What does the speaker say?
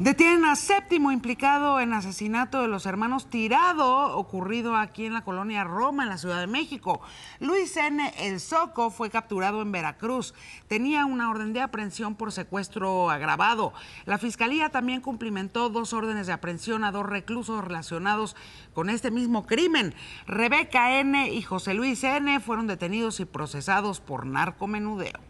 Detienen a séptimo implicado en asesinato de los hermanos Tirado, ocurrido aquí en la colonia Roma, en la Ciudad de México. Luis N. El Soco fue capturado en Veracruz. Tenía una orden de aprehensión por secuestro agravado. La fiscalía también cumplimentó dos órdenes de aprehensión a dos reclusos relacionados con este mismo crimen. Rebeca N. y José Luis N. fueron detenidos y procesados por narcomenudeo.